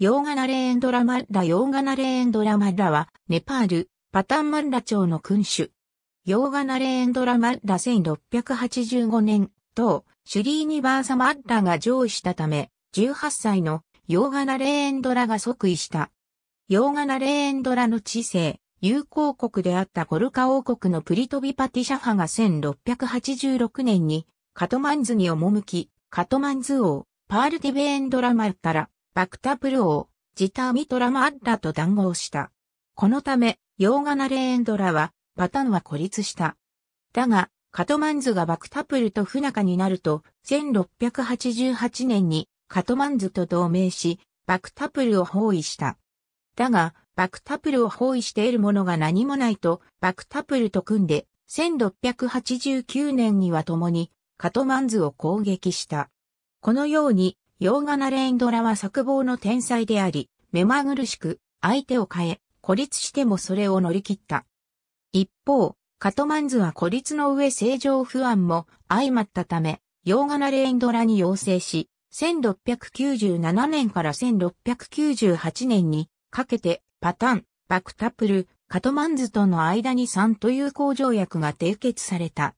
ヨーガナレーンドラマッラヨーガナレーンドラマッラは、ネパール、パタンマッラ町の君主。ヨーガナレーンドラマッラ1685年、当、シュリーニバーサマッラが上位したため、18歳のヨーガナレーンドラが即位した。ヨーガナレーンドラの知性、友好国であったゴルカ王国のプリトビパティシャファが1686年に、カトマンズに赴き、カトマンズ王、パールティベーンドラマッから、バクタプルを、ジターミトラマッラと談合した。このため、ヨーガナレーンドラは、パタンは孤立した。だが、カトマンズがバクタプルと不仲になると、1688年にカトマンズと同盟し、バクタプルを包囲した。だが、バクタプルを包囲している者が何もないと、バクタプルと組んで、1689年には共に、カトマンズを攻撃した。このように、ヨーガナレンドラは作望の天才であり、目まぐるしく相手を変え、孤立してもそれを乗り切った。一方、カトマンズは孤立の上正常不安も相まったため、ヨーガナレンドラに要請し、1697年から1698年にかけてパタン、バクタプル、カトマンズとの間に3という工条約が締結された。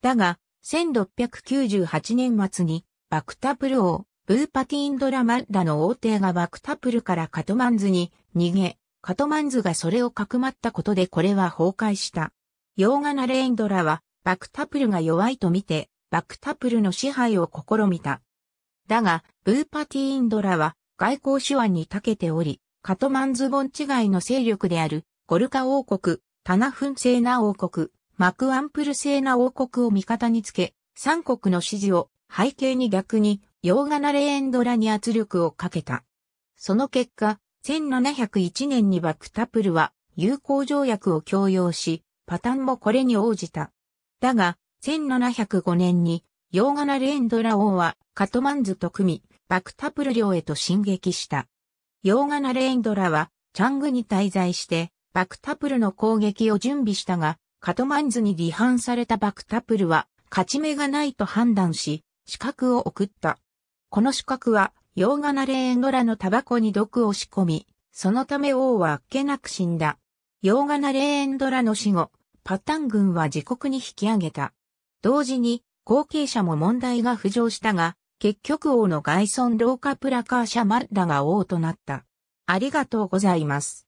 だが、1698年末にバクタプル王、ブーパティンドラマッダの王帝がバクタプルからカトマンズに逃げ、カトマンズがそれをかくまったことでこれは崩壊した。ヨーガナレインドラは、バクタプルが弱いと見て、バクタプルの支配を試みた。だが、ブーパティインドラは外交手腕に長けており、カトマンズ盆違いの勢力である、ゴルカ王国、タナフンセーナ王国、マクアンプルセーナ王国を味方につけ、三国の支持を背景に逆に洋画ナレエンドラに圧力をかけた。その結果、1701年にバクタプルは友好条約を強要し、パタンもこれに応じた。だが、1705年に、ヨーガナレンドラ王はカトマンズと組み、バクタプル領へと進撃した。ヨーガナレンドラは、チャングに滞在して、バクタプルの攻撃を準備したが、カトマンズに離反されたバクタプルは、勝ち目がないと判断し、資格を送った。この資格は、洋画なレーンドラのタバコに毒を仕込み、そのため王はあっけなく死んだ。洋画なレーンドラの死後、パタン軍は自国に引き上げた。同時に、後継者も問題が浮上したが、結局王の外孫ーカプラカーシャマッラが王となった。ありがとうございます。